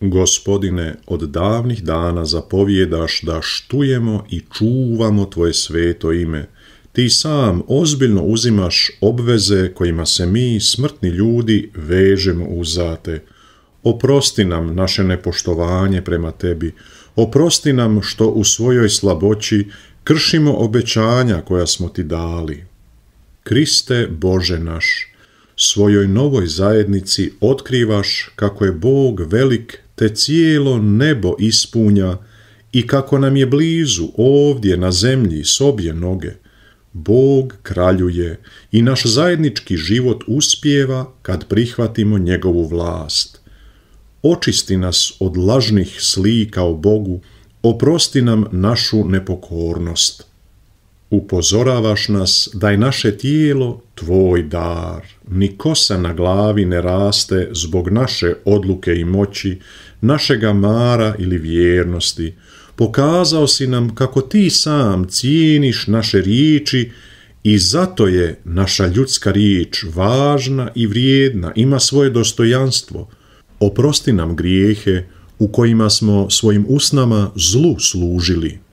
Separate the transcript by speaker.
Speaker 1: Gospodine, od davnih dana zapovjedaš da štujemo i čuvamo Tvoje sveto ime. Ti sam ozbiljno uzimaš obveze kojima se mi, smrtni ljudi, vežemo uzate. Oprosti nam naše nepoštovanje prema Tebi. Oprosti nam što u svojoj slaboći kršimo obećanja koja smo Ti dali. Kriste Bože naš, svojoj novoj zajednici otkrivaš kako je Bog velik te cijelo nebo ispunja i kako nam je blizu ovdje na zemlji s obje noge, Bog kraljuje i naš zajednički život uspjeva kad prihvatimo njegovu vlast. Očisti nas od lažnih slika o Bogu, oprosti nam našu nepokornost upozoravaš nas da je naše tijelo tvoj dar. Ni kosa na glavi ne raste zbog naše odluke i moći, našega mara ili vjernosti. Pokazao si nam kako ti sam cijeniš naše riječi i zato je naša ljudska riječ važna i vrijedna, ima svoje dostojanstvo. Oprosti nam grijehe u kojima smo svojim usnama zlu služili.